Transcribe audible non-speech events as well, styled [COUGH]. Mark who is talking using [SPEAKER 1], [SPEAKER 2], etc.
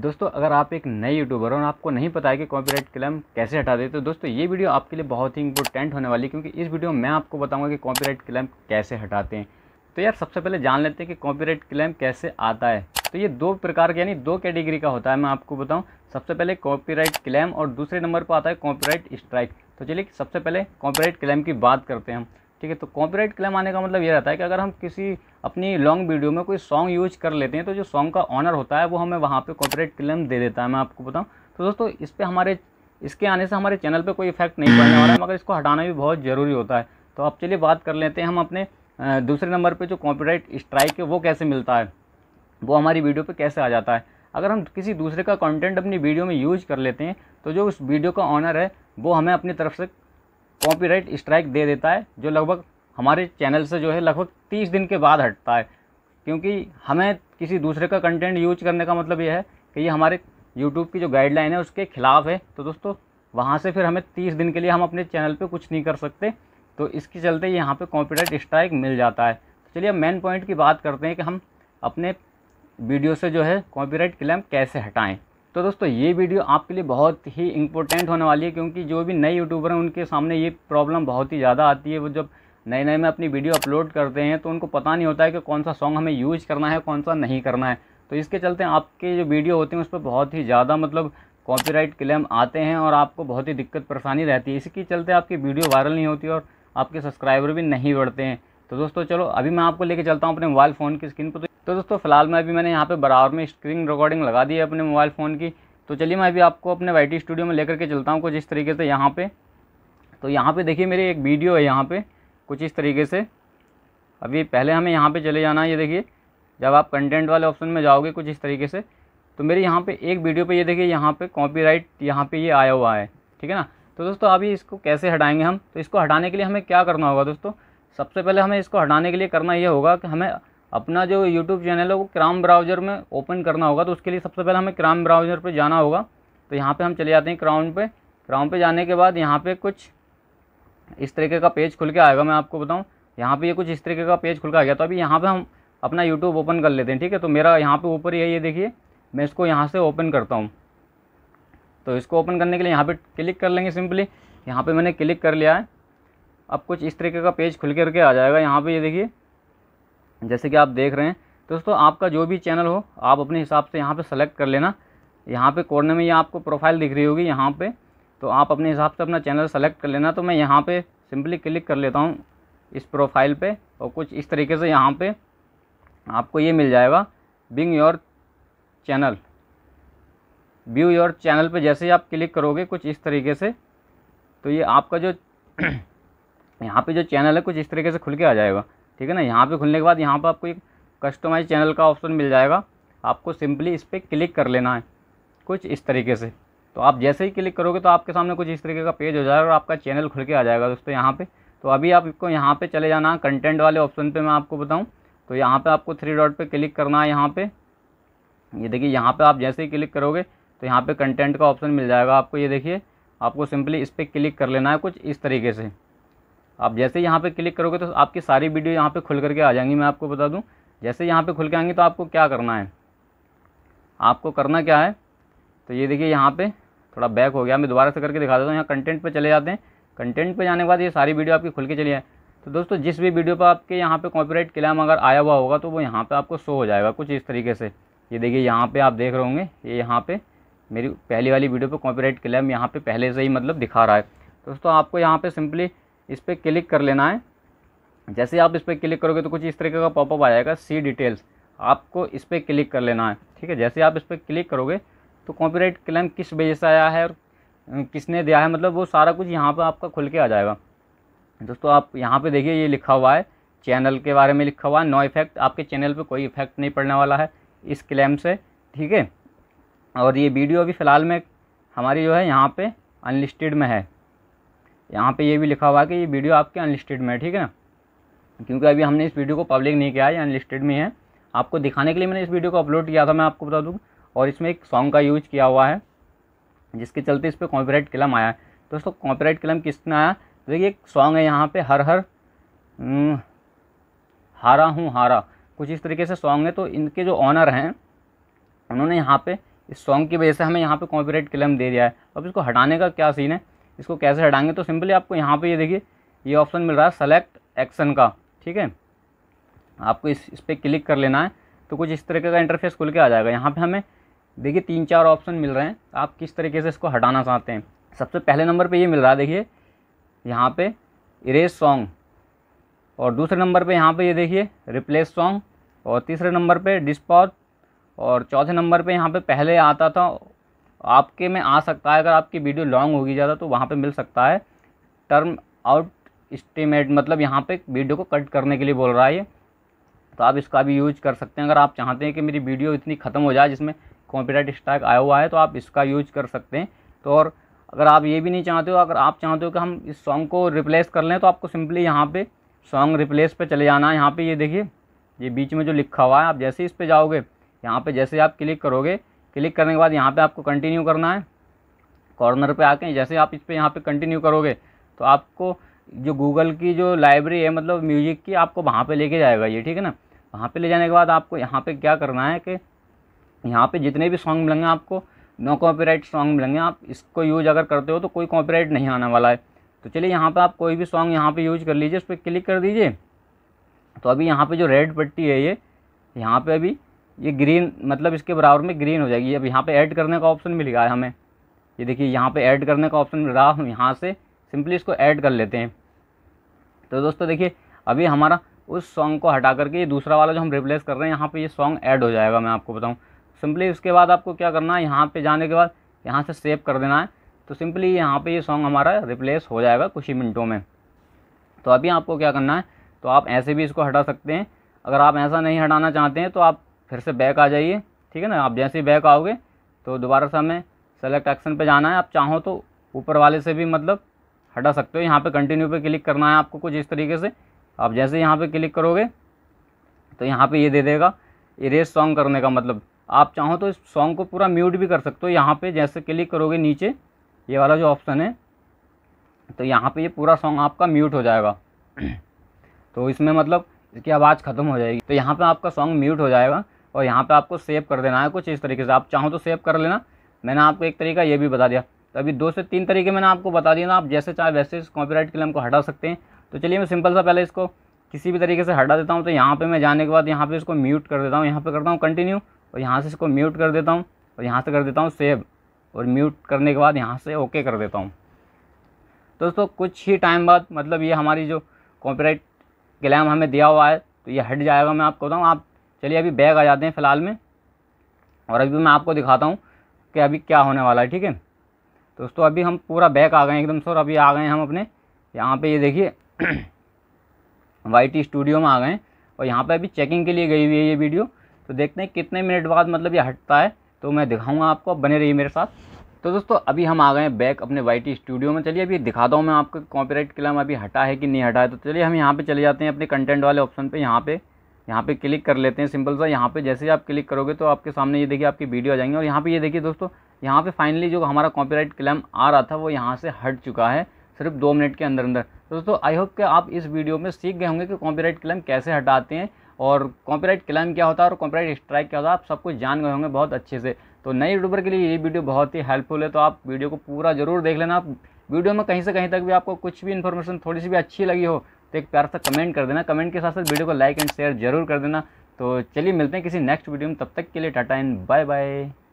[SPEAKER 1] दोस्तों अगर आप एक नए यूट्यूबर हो और आपको नहीं पता है कि कॉपीराइट क्लेम कैसे हटा देते तो दोस्तों ये वीडियो आपके लिए बहुत ही इंपॉर्टेंट होने वाली क्योंकि इस वीडियो में मैं आपको बताऊंगा कि कॉपीराइट क्लेम कैसे हटाते हैं तो यार सबसे पहले जान लेते हैं कि कॉपीराइट क्लेम कैसे आता है तो ये दो प्रकार के यानी दो कैटेगरी का होता है मैं आपको बताऊँ सबसे पहले कॉपीराइट क्लेम और दूसरे नंबर पर आता है कॉपीराइट स्ट्राइक तो चलिए सबसे पहले कॉपीराइट क्लेम की बात करते हैं हम ठीक है तो कॉपीराइट क्लेम आने का मतलब ये रहता है कि अगर हम किसी अपनी लॉन्ग वीडियो में कोई सॉन्ग यूज कर लेते हैं तो जो सॉन्ग का ऑनर होता है वो हमें वहाँ पे कॉपीराइट क्लेम दे देता है मैं आपको बताऊँ तो दोस्तों इस पर हमारे इसके आने से हमारे चैनल पर कोई इफेक्ट नहीं पड़ने वाला है मगर इसको हटाना भी बहुत ज़रूरी होता है तो आप चलिए बात कर लेते हैं हम अपने दूसरे नंबर पर जो कॉपीराइट स्ट्राइक है वो कैसे मिलता है वो हमारी वीडियो पर कैसे आ जाता है अगर हम किसी दूसरे का कंटेंट अपनी वीडियो में यूज कर लेते हैं तो जो उस वीडियो का ऑनर है वो हमें अपनी तरफ से कॉपीराइट स्ट्राइक दे देता है जो लगभग हमारे चैनल से जो है लगभग तीस दिन के बाद हटता है क्योंकि हमें किसी दूसरे का कंटेंट यूज करने का मतलब यह है कि ये हमारे यूट्यूब की जो गाइडलाइन है उसके खिलाफ है तो दोस्तों वहाँ से फिर हमें तीस दिन के लिए हम अपने चैनल पर कुछ नहीं कर सकते तो इसके चलते यहाँ पर कॉपीराइट स्ट्राइक मिल जाता है तो चलिए अब मेन पॉइंट की बात करते हैं कि हम अपने वीडियो से जो है कॉपीराइट क्लेम कैसे हटाएं तो दोस्तों ये वीडियो आपके लिए बहुत ही इम्पोर्टेंट होने वाली है क्योंकि जो भी नए यूट्यूबर हैं उनके सामने ये प्रॉब्लम बहुत ही ज़्यादा आती है वो जब नए नए में अपनी वीडियो अपलोड करते हैं तो उनको पता नहीं होता है कि कौन सा सॉन्ग हमें यूज करना है कौन सा नहीं करना है तो इसके चलते आपके जो वीडियो होते हैं उस पर बहुत ही ज़्यादा मतलब कॉपीराइट क्लेम आते हैं और आपको बहुत ही दिक्कत परेशानी रहती है इसके चलते आपकी वीडियो वायरल नहीं होती और आपके सब्सक्राइबर भी नहीं बढ़ते हैं तो दोस्तों चलो अभी मैं आपको लेके चलता हूँ अपने मोबाइल फ़ोन की स्क्रीन पर तो दोस्तों फिलहाल मैं अभी मैंने यहाँ पे बराबर में स्क्रीन रिकॉर्डिंग लगा दी है अपने मोबाइल फ़ोन की तो चलिए मैं अभी आपको अपने वाई स्टूडियो में लेकर के चलता हूँ कुछ इस तरीके से यहाँ पर तो यहाँ पर देखिए मेरी एक वीडियो है यहाँ पर कुछ इस तरीके से अभी पहले हमें यहाँ पर चले जाना है ये देखिए जब आप कंटेंट वाले ऑप्शन में जाओगे कुछ इस तरीके से तो मेरे यहाँ पे एक वीडियो पे ये देखिए यहाँ पे कॉपीराइट यहाँ पर ये आया हुआ है ठीक है ना तो दोस्तों अभी इसको कैसे हटाएंगे हम तो इसको हटाने के लिए हमें क्या करना होगा दोस्तों सबसे पहले हमें इसको हटाने के लिए करना ये होगा कि हमें अपना जो यूट्यूब चैनल है वो क्राम ब्राउज़र में ओपन करना होगा तो उसके लिए सबसे पहले हमें क्राम ब्राउज़र पर जाना होगा तो यहाँ पर हम चले जाते हैं क्राउन पे क्राउन पे जाने के बाद यहाँ पे कुछ इस तरीके का पेज खुल के आएगा मैं आपको बताऊँ यहाँ पे ये कुछ इस तरीके का पेज खुल के आ गया तो अभी यहाँ पर हम अपना यूट्यूब ओपन कर लेते हैं ठीक है तो मेरा यहाँ पे ऊपर ही है ये देखिए मैं इसको यहाँ से ओपन करता हूँ तो इसको ओपन करने के लिए यहाँ पे क्लिक कर लेंगे सिंपली यहाँ पे मैंने क्लिक कर लिया है अब कुछ इस तरीके का पेज खुल करके आ जाएगा यहाँ पे ये देखिए जैसे कि आप देख रहे हैं तो दोस्तों तो आपका जो भी चैनल हो आप अपने हिसाब से यहाँ पे सेलेक्ट कर लेना यहाँ पे कोने में ये आपको प्रोफाइल दिख रही होगी यहाँ पे तो आप अपने हिसाब से अपना चैनल सेलेक्ट कर लेना तो मैं यहाँ पे सिंपली क्लिक कर लेता हूँ इस प्रोफाइल पे और कुछ इस तरीके से यहाँ पे आपको ये मिल जाएगा बिंग your channel view your channel पे जैसे ही आप क्लिक करोगे कुछ इस तरीके से तो ये आपका जो [CLEARS THROAT] तो यहाँ पे जो चैनल है कुछ इस तरीके से खुल के आ जाएगा ठीक है ना यहाँ पे खुलने के बाद यहाँ पर आपको एक कस्टमाइज चैनल का ऑप्शन मिल जाएगा आपको सिंपली इस पर क्लिक कर लेना है कुछ इस तरीके से तो आप जैसे ही क्लिक करोगे तो आपके सामने कुछ इस तरीके का पेज हो जाएगा और आपका चैनल खुल के आ जाएगा दोस्तों यहाँ पर तो अभी आपको यहाँ पर चले जाना है कंटेंट वाले ऑप्शन पर मैं आपको बताऊँ तो यहाँ पर आपको थ्री डॉट पर क्लिक करना है यहाँ पर ये देखिए यहाँ पर आप जैसे ही क्लिक करोगे तो यहाँ पर कंटेंट का ऑप्शन मिल जाएगा आपको ये देखिए आपको सिंपली इस पर क्लिक कर लेना है कुछ इस तरीके से आप जैसे यहाँ पे क्लिक करोगे तो आपकी सारी वीडियो यहाँ पे खुल करके आ जाएंगी मैं आपको बता दूँ जैसे यहाँ पे खुल के आएंगे तो आपको क्या करना है आपको करना क्या है तो ये देखिए यहाँ पे थोड़ा बैक हो गया मैं दोबारा से करके दिखा देता हूँ यहाँ कंटेंट पर चले जाते हैं कंटेंट पर जाने के बाद ये सारी वीडियो आपकी खुल के चली जाए तो दोस्तों जिस भी वीडियो पर आपके यहाँ पर कॉपीराइट क्लेम अगर आया हुआ होगा तो वो यहाँ पर आपको शो हो जाएगा कुछ इस तरीके से ये देखिए यहाँ पर आप देख रहे होंगे ये यहाँ पर मेरी पहली वाली वीडियो पर कॉपीराइट क्लेम यहाँ पर पहले से ही मतलब दिखा रहा है दोस्तों आपको यहाँ पर सिंपली इस पर क्लिक कर लेना है जैसे आप इस पर क्लिक करोगे तो कुछ इस तरीके का पॉपअप आ जाएगा सी डिटेल्स आपको इस पर क्लिक कर लेना है ठीक है जैसे आप इस पर क्लिक करोगे तो कॉपीराइट क्लेम किस वजह से आया है और किसने दिया है मतलब वो सारा कुछ यहाँ पर आपका खुल के आ जाएगा दोस्तों आप यहाँ पर देखिए ये लिखा हुआ है चैनल के बारे में लिखा हुआ है नो इफेक्ट आपके चैनल पर कोई इफेक्ट नहीं पड़ने वाला है इस क्लेम से ठीक है और ये वीडियो अभी फ़िलहाल में हमारी जो है यहाँ पे अनलिस्टेड में है यहाँ पे ये भी लिखा हुआ है कि ये वीडियो आपके अनलिस्टेड में है ठीक है ना क्योंकि अभी हमने इस वीडियो को पब्लिक नहीं किया है ये अनलिस्टेड में है आपको दिखाने के लिए मैंने इस वीडियो को अपलोड किया था मैं आपको बता दूँ और इसमें एक सॉन्ग का यूज किया हुआ है जिसके चलते इस पर कॉपीराइट क्लम आया है दोस्तों कॉपीराइट क्लम किसने आया तो देखिए एक सॉन्ग है यहाँ पर हर हर हम्म, हारा हूँ हारा कुछ इस तरीके से सॉन्ग है तो इनके जो ऑनर हैं उन्होंने यहाँ पर इस सॉन्ग की वजह से हमें यहाँ पे कॉपीराइट क्लेम दे दिया है अब इसको हटाने का क्या सीन है इसको कैसे हटाएंगे तो सिंपली आपको यहाँ पे ये देखिए ये ऑप्शन मिल रहा है सेलेक्ट एक्शन का ठीक है आपको इस इस पर क्लिक कर लेना है तो कुछ इस तरीके का इंटरफेस खुल के आ जाएगा यहाँ पे हमें देखिए तीन चार ऑप्शन मिल रहे हैं आप किस तरीके से इसको हटाना चाहते हैं सबसे पहले नंबर पर ये मिल रहा है देखिए यहाँ पर इरेज सॉन्ग और दूसरे नंबर पे यहाँ पे ये देखिए रिप्लेस सॉन्ग और तीसरे नंबर पे डिस्पॉज और चौथे नंबर पे यहाँ पे पहले आता था आपके में आ सकता है अगर आपकी वीडियो लॉन्ग होगी ज़्यादा तो वहाँ पे मिल सकता है टर्म आउट इस्टीमेट मतलब यहाँ पे वीडियो को कट करने के लिए बोल रहा है ये तो आप इसका भी यूज कर सकते हैं अगर आप चाहते हैं कि मेरी वीडियो इतनी ख़त्म हो जाए जिसमें कॉम्पिटेट स्टाइक आया हुआ है तो आप इसका यूज कर सकते हैं तो और अगर आप ये भी नहीं चाहते हो अगर आप चाहते हो कि हम इस सॉन्ग को रिप्लेस कर लें तो आपको सिंपली यहाँ पर सॉन्ग रिप्लेस पर चले जाना है यहाँ पर ये देखिए ये बीच में जो लिखा हुआ है आप जैसे इस पर जाओगे यहाँ पर जैसे आप क्लिक करोगे क्लिक करने के बाद यहाँ पे आपको कंटिन्यू करना है कॉर्नर पे आके जैसे आप इस पर यहाँ पे कंटिन्यू करोगे तो आपको जो गूगल की जो लाइब्रेरी है मतलब म्यूज़िक की आपको वहाँ पे लेके जाएगा ये ठीक है ना वहाँ पे ले जाने के बाद आपको यहाँ पे क्या करना है कि यहाँ पे जितने भी सॉन्ग मिलेंगे आपको नो कॉपी सॉन्ग मिलेंगे आप इसको यूज़ अगर करते हो तो कोई कॉपी नहीं आने वाला है तो चलिए यहाँ पर आप कोई भी सॉन्ग यहाँ पर यूज कर लीजिए उस पर क्लिक कर दीजिए तो अभी यहाँ पर जो रेड पट्टी है ये यहाँ पर अभी ये ग्रीन मतलब इसके बराबर में ग्रीन हो जाएगी अब यहाँ पे ऐड करने का ऑप्शन मिल गया है हमें ये देखिए यहाँ पे ऐड करने का ऑप्शन मिल रहा हम यहाँ से सिंपली इसको ऐड कर लेते हैं तो दोस्तों देखिए अभी हमारा उस सॉन्ग को हटा करके ये दूसरा वाला जो हम रिप्लेस कर रहे हैं यहाँ पर ये सॉन्ग ऐड हो जाएगा मैं आपको बताऊँ सिंपली उसके बाद आपको क्या करना है यहाँ पर जाने के बाद यहाँ से सेव कर देना है तो सिंपली यहाँ पर ये सॉन्ग हमारा रिप्लेस हो जाएगा कुछ ही मिनटों में तो अभी आपको क्या करना है तो आप ऐसे भी इसको हटा सकते हैं अगर आप ऐसा नहीं हटाना चाहते हैं तो आप फिर से बैक आ जाइए ठीक है ना आप जैसे ही बैक आओगे तो दोबारा से हमें सेलेक्ट एक्शन पे जाना है आप चाहो तो ऊपर वाले से भी मतलब हटा सकते हो यहाँ पे कंटिन्यू पे क्लिक करना है आपको कुछ इस तरीके से आप जैसे यहाँ पे क्लिक करोगे तो यहाँ पे ये दे देगा इरेज सॉन्ग करने का मतलब आप चाहो तो इस सॉन्ग को पूरा म्यूट भी कर सकते हो यहाँ पे जैसे क्लिक करोगे नीचे ये वाला जो ऑप्शन है तो यहाँ पर ये पूरा सॉन्ग आपका म्यूट हो जाएगा [CLEARS THROAT] तो इसमें मतलब इसकी आवाज़ ख़त्म हो जाएगी तो यहाँ पर आपका सॉन्ग म्यूट हो जाएगा और यहाँ पर आपको सेव कर देना है कुछ इस तरीके से आप चाहो तो सेव कर लेना मैंने आपको एक तरीका ये भी बता दिया तो अभी दो से तीन तरीके मैंने आपको बता दिए ना आप जैसे चाहे वैसे इस कॉपीराइट क्लेम को हटा सकते हैं तो चलिए मैं सिंपल सा पहले इसको किसी भी तरीके से हटा देता हूँ तो यहाँ पर मैं जाने के बाद यहाँ पर इसको म्यूट कर देता हूँ यहाँ पर करता हूँ कंटिन्यू और यहाँ से इसको म्यूट कर देता हूँ और यहाँ से कर देता हूँ सेव और म्यूट करने के बाद यहाँ से ओके कर देता हूँ दोस्तों कुछ ही टाइम बाद मतलब ये हमारी जो कॉपीराइट क्लेम हमें दिया हुआ है तो ये हट जाएगा मैं आपको बताऊँ आप चलिए अभी बैग आ जाते हैं फ़िलहाल में और अभी मैं आपको दिखाता हूँ कि अभी क्या होने वाला है ठीक है दोस्तों अभी हम पूरा बैग आ गए एकदम और अभी आ गए हम अपने यहाँ पे ये देखिए वाई [CLEARS THROAT] स्टूडियो में आ गए और यहाँ पे अभी चेकिंग के लिए गई हुई है ये वीडियो तो देखते हैं कितने मिनट बाद मतलब ये हटता है तो मैं दिखाऊंगा आपको बने रहिए मेरे साथ तो दोस्तों अभी हम आ गए बैक अपने वाई स्टूडियो में चलिए अभी दिखाता हूँ मैं आपको कॉपीराइट क्लेम अभी हटा है कि नहीं हटा है तो चलिए हम यहाँ पर चले जाते हैं अपने कंटेंट वाले ऑप्शन पर यहाँ पर यहाँ पे क्लिक कर लेते हैं सिंपल सा यहाँ पे जैसे ही आप क्लिक करोगे तो आपके सामने ये देखिए आपकी वीडियो आ जाएंगे और यहाँ पे ये देखिए दोस्तों यहाँ पे फाइनली जो हमारा कॉपीराइट क्लेम आ रहा था वो यहाँ से हट चुका है सिर्फ दो मिनट के अंदर अंदर तो दोस्तों आई होप कि आप इस वीडियो में सीख गए होंगे कि कॉपीराइट क्लेम कैसे हटाते हैं और कॉपीराइट क्लेम क्या होता है और कॉपीराइट स्ट्राइक क्या होता है आप सब कुछ जान गए होंगे बहुत अच्छे से तो नए यूट्यूबर के लिए ये वीडियो बहुत ही हेल्पफुल है तो आप वीडियो को पूरा जरूर देख लेना आप वीडियो में कहीं से कहीं तक भी आपको कुछ भी इन्फॉर्मेशन थोड़ी सी भी अच्छी लगी हो तो एक प्यार सा कमेंट कर देना कमेंट के साथ साथ वीडियो को लाइक एंड शेयर जरूर कर देना तो चलिए मिलते हैं किसी नेक्स्ट वीडियो में तब तक के लिए टाटा एंड बाय बाय